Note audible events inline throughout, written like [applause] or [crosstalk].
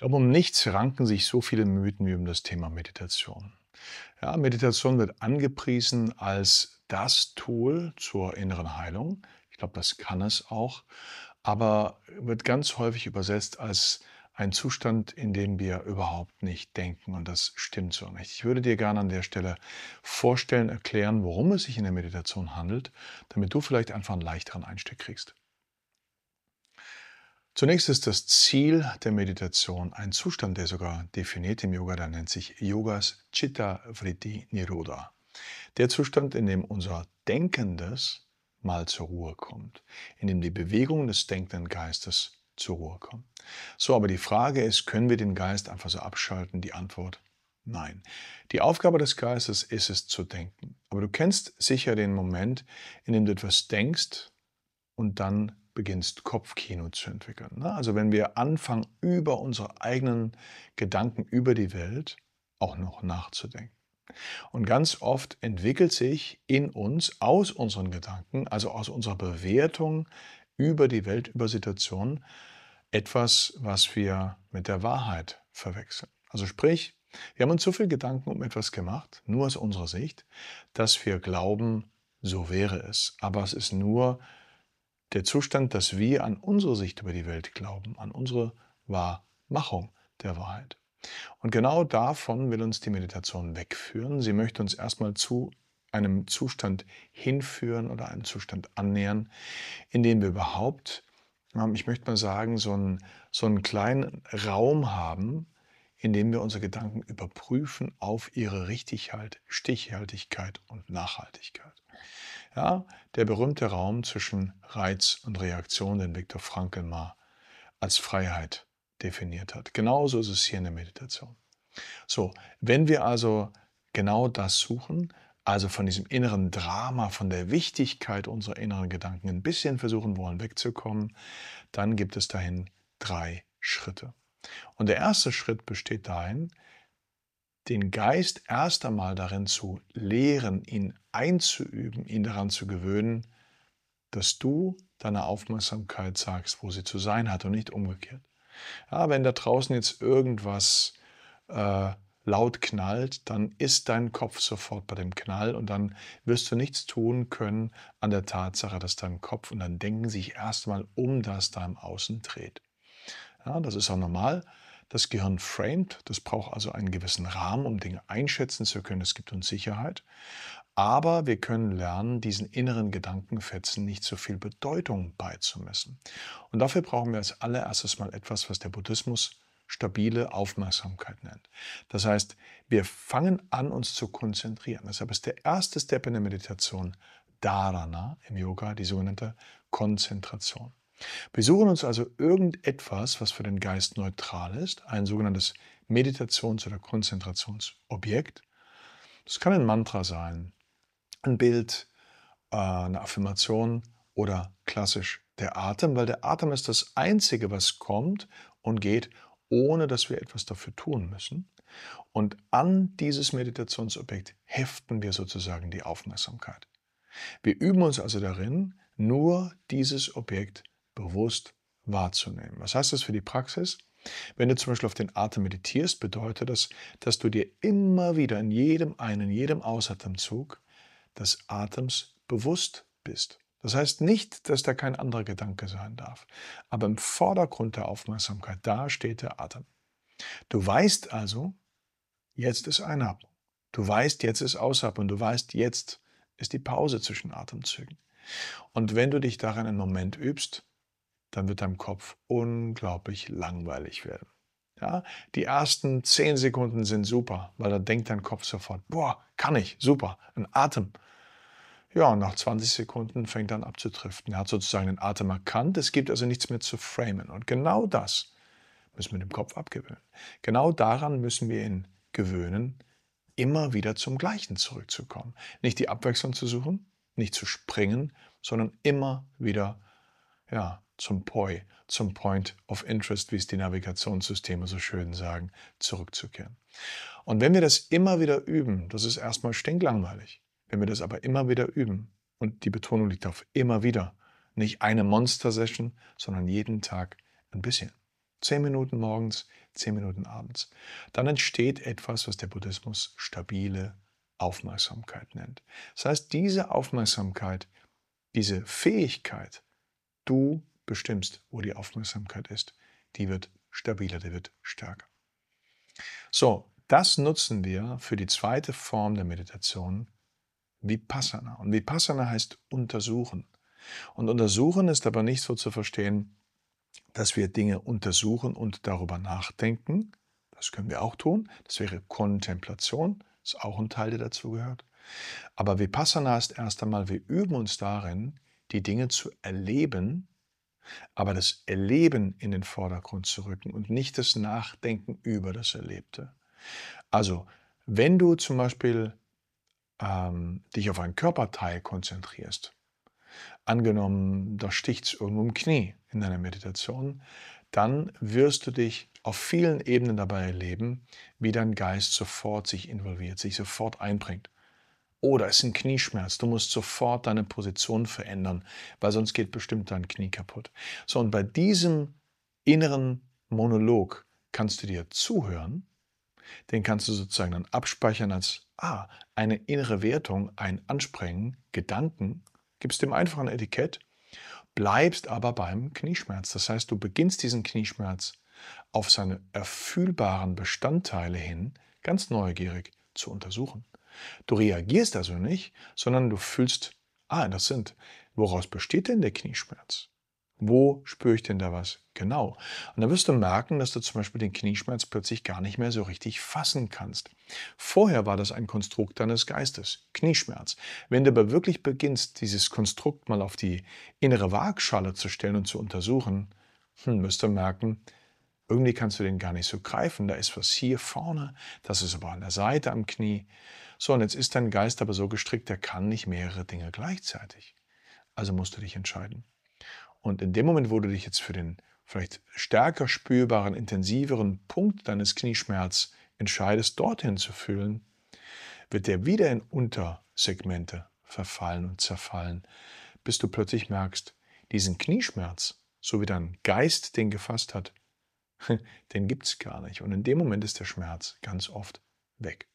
glaube, um nichts ranken sich so viele Mythen wie um das Thema Meditation. Ja, Meditation wird angepriesen als das Tool zur inneren Heilung. Ich glaube, das kann es auch, aber wird ganz häufig übersetzt als ein Zustand, in dem wir überhaupt nicht denken und das stimmt so nicht. Ich würde dir gerne an der Stelle vorstellen, erklären, worum es sich in der Meditation handelt, damit du vielleicht einfach einen leichteren Einstieg kriegst. Zunächst ist das Ziel der Meditation ein Zustand, der sogar definiert im Yoga, der nennt sich Yogas Chitta Vritti Niroda. Der Zustand, in dem unser Denkendes mal zur Ruhe kommt, in dem die Bewegung des denkenden Geistes zur Ruhe kommt. So, aber die Frage ist, können wir den Geist einfach so abschalten? Die Antwort, nein. Die Aufgabe des Geistes ist es zu denken. Aber du kennst sicher den Moment, in dem du etwas denkst und dann beginnst, Kopfkino zu entwickeln. Ne? Also wenn wir anfangen, über unsere eigenen Gedanken über die Welt auch noch nachzudenken. Und ganz oft entwickelt sich in uns aus unseren Gedanken, also aus unserer Bewertung über die Welt, über Situationen, etwas, was wir mit der Wahrheit verwechseln. Also sprich, wir haben uns so viel Gedanken um etwas gemacht, nur aus unserer Sicht, dass wir glauben, so wäre es. Aber es ist nur der Zustand, dass wir an unsere Sicht über die Welt glauben, an unsere Wahrmachung der Wahrheit. Und genau davon will uns die Meditation wegführen. Sie möchte uns erstmal zu einem Zustand hinführen oder einem Zustand annähern, in dem wir überhaupt, ähm, ich möchte mal sagen, so einen, so einen kleinen Raum haben, in dem wir unsere Gedanken überprüfen auf ihre Richtigkeit, Stichhaltigkeit und Nachhaltigkeit. Ja, der berühmte Raum zwischen Reiz und Reaktion, den Viktor Frankl mal als Freiheit definiert hat. Genauso ist es hier in der Meditation. So, wenn wir also genau das suchen, also von diesem inneren Drama, von der Wichtigkeit unserer inneren Gedanken ein bisschen versuchen wollen wegzukommen, dann gibt es dahin drei Schritte. Und der erste Schritt besteht dahin, den Geist erst einmal darin zu lehren, ihn einzuüben, ihn daran zu gewöhnen, dass du deiner Aufmerksamkeit sagst, wo sie zu sein hat und nicht umgekehrt. Ja, wenn da draußen jetzt irgendwas äh, laut knallt, dann ist dein Kopf sofort bei dem Knall und dann wirst du nichts tun können an der Tatsache, dass dein Kopf und dein Denken sich erstmal um das da im Außen dreht. Ja, das ist auch normal. Das Gehirn framed, das braucht also einen gewissen Rahmen, um Dinge einschätzen zu können. Es gibt uns Sicherheit. Aber wir können lernen, diesen inneren Gedankenfetzen nicht so viel Bedeutung beizumessen. Und dafür brauchen wir als allererstes mal etwas, was der Buddhismus stabile Aufmerksamkeit nennt. Das heißt, wir fangen an, uns zu konzentrieren. Deshalb ist der erste Step in der Meditation Dharana im Yoga, die sogenannte Konzentration. Wir suchen uns also irgendetwas, was für den Geist neutral ist, ein sogenanntes Meditations- oder Konzentrationsobjekt. Das kann ein Mantra sein, ein Bild, äh, eine Affirmation oder klassisch der Atem, weil der Atem ist das Einzige, was kommt und geht, ohne dass wir etwas dafür tun müssen. Und an dieses Meditationsobjekt heften wir sozusagen die Aufmerksamkeit. Wir üben uns also darin, nur dieses Objekt zu bewusst wahrzunehmen. Was heißt das für die Praxis? Wenn du zum Beispiel auf den Atem meditierst, bedeutet das, dass du dir immer wieder in jedem Ein- in jedem Ausatemzug des Atems bewusst bist. Das heißt nicht, dass da kein anderer Gedanke sein darf, aber im Vordergrund der Aufmerksamkeit, da steht der Atem. Du weißt also, jetzt ist Einatmung. Du weißt, jetzt ist Ausatmung. Du weißt, jetzt ist die Pause zwischen Atemzügen. Und wenn du dich daran einen Moment übst, dann wird deinem Kopf unglaublich langweilig werden. Ja, die ersten zehn Sekunden sind super, weil da denkt dein Kopf sofort, boah, kann ich, super, ein Atem. Ja, und nach 20 Sekunden fängt er an abzutriften. Er hat sozusagen den Atem erkannt, es gibt also nichts mehr zu framen. Und genau das müssen wir dem Kopf abgewöhnen. Genau daran müssen wir ihn gewöhnen, immer wieder zum Gleichen zurückzukommen. Nicht die Abwechslung zu suchen, nicht zu springen, sondern immer wieder ja, zum POI, zum Point of Interest, wie es die Navigationssysteme so schön sagen, zurückzukehren. Und wenn wir das immer wieder üben, das ist erstmal stinklangweilig, wenn wir das aber immer wieder üben, und die Betonung liegt auf immer wieder, nicht eine Monster-Session, sondern jeden Tag ein bisschen. Zehn Minuten morgens, zehn Minuten abends. Dann entsteht etwas, was der Buddhismus stabile Aufmerksamkeit nennt. Das heißt, diese Aufmerksamkeit, diese Fähigkeit, du bestimmst, wo die Aufmerksamkeit ist, die wird stabiler, die wird stärker. So, das nutzen wir für die zweite Form der Meditation, Vipassana. Und Vipassana heißt untersuchen. Und untersuchen ist aber nicht so zu verstehen, dass wir Dinge untersuchen und darüber nachdenken. Das können wir auch tun. Das wäre Kontemplation, Das ist auch ein Teil, der dazugehört. Aber Vipassana ist erst einmal, wir üben uns darin, die Dinge zu erleben aber das Erleben in den Vordergrund zu rücken und nicht das Nachdenken über das Erlebte. Also, wenn du zum Beispiel ähm, dich auf einen Körperteil konzentrierst, angenommen, da sticht es irgendwo im Knie in deiner Meditation, dann wirst du dich auf vielen Ebenen dabei erleben, wie dein Geist sofort sich involviert, sich sofort einbringt oder da ist ein Knieschmerz. Du musst sofort deine Position verändern, weil sonst geht bestimmt dein Knie kaputt. So, und bei diesem inneren Monolog kannst du dir zuhören. Den kannst du sozusagen dann abspeichern als ah, eine innere Wertung, ein Ansprengen, Gedanken. Gibst dem einfachen ein Etikett, bleibst aber beim Knieschmerz. Das heißt, du beginnst diesen Knieschmerz auf seine erfühlbaren Bestandteile hin ganz neugierig zu untersuchen. Du reagierst also nicht, sondern du fühlst, ah, das sind, woraus besteht denn der Knieschmerz? Wo spüre ich denn da was? Genau. Und dann wirst du merken, dass du zum Beispiel den Knieschmerz plötzlich gar nicht mehr so richtig fassen kannst. Vorher war das ein Konstrukt deines Geistes, Knieschmerz. Wenn du aber wirklich beginnst, dieses Konstrukt mal auf die innere Waagschale zu stellen und zu untersuchen, hm, wirst du merken, irgendwie kannst du den gar nicht so greifen. Da ist was hier vorne, das ist aber an der Seite am Knie. So, und jetzt ist dein Geist aber so gestrickt, der kann nicht mehrere Dinge gleichzeitig. Also musst du dich entscheiden. Und in dem Moment, wo du dich jetzt für den vielleicht stärker spürbaren, intensiveren Punkt deines Knieschmerz entscheidest, dorthin zu fühlen, wird der wieder in Untersegmente verfallen und zerfallen, bis du plötzlich merkst, diesen Knieschmerz, so wie dein Geist den gefasst hat, [laughs] den gibt es gar nicht. Und in dem Moment ist der Schmerz ganz oft weg.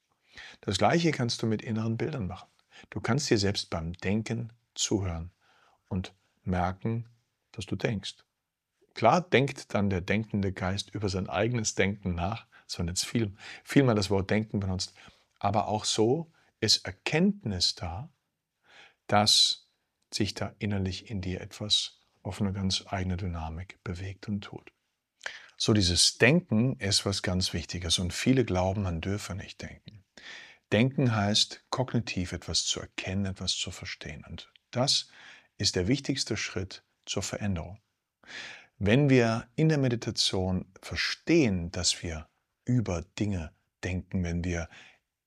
Das gleiche kannst du mit inneren Bildern machen. Du kannst dir selbst beim Denken zuhören und merken, dass du denkst. Klar denkt dann der denkende Geist über sein eigenes Denken nach, so jetzt viel, viel mal das Wort Denken benutzt, aber auch so ist Erkenntnis da, dass sich da innerlich in dir etwas auf eine ganz eigene Dynamik bewegt und tut. So dieses Denken ist was ganz Wichtiges und viele glauben, man dürfe nicht denken. Denken heißt, kognitiv etwas zu erkennen, etwas zu verstehen. Und das ist der wichtigste Schritt zur Veränderung. Wenn wir in der Meditation verstehen, dass wir über Dinge denken, wenn wir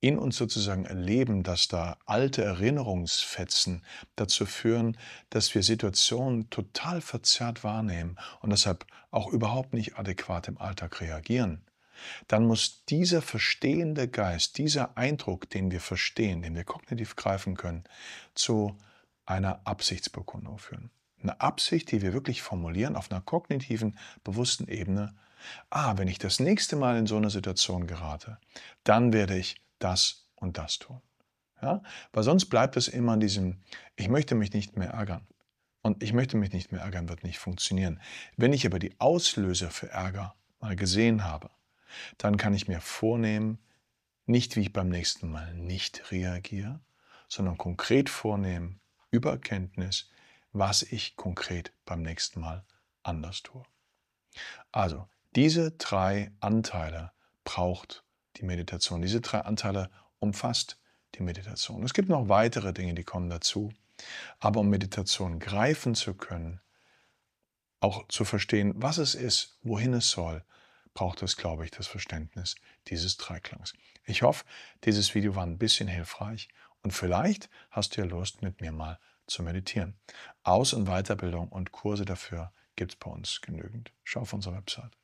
in uns sozusagen erleben, dass da alte Erinnerungsfetzen dazu führen, dass wir Situationen total verzerrt wahrnehmen und deshalb auch überhaupt nicht adäquat im Alltag reagieren, dann muss dieser verstehende Geist, dieser Eindruck, den wir verstehen, den wir kognitiv greifen können, zu einer Absichtsbekundung führen. Eine Absicht, die wir wirklich formulieren auf einer kognitiven, bewussten Ebene. Ah, wenn ich das nächste Mal in so eine Situation gerate, dann werde ich das und das tun. Ja? Weil sonst bleibt es immer in diesem, ich möchte mich nicht mehr ärgern. Und ich möchte mich nicht mehr ärgern, wird nicht funktionieren. Wenn ich aber die Auslöser für Ärger mal gesehen habe, dann kann ich mir vornehmen, nicht wie ich beim nächsten Mal nicht reagiere, sondern konkret vornehmen, über Erkenntnis, was ich konkret beim nächsten Mal anders tue. Also, diese drei Anteile braucht die Meditation. Diese drei Anteile umfasst die Meditation. Es gibt noch weitere Dinge, die kommen dazu. Aber um Meditation greifen zu können, auch zu verstehen, was es ist, wohin es soll, braucht es, glaube ich, das Verständnis dieses Dreiklangs. Ich hoffe, dieses Video war ein bisschen hilfreich und vielleicht hast du ja Lust, mit mir mal zu meditieren. Aus- und Weiterbildung und Kurse dafür gibt es bei uns genügend. Schau auf unsere Website.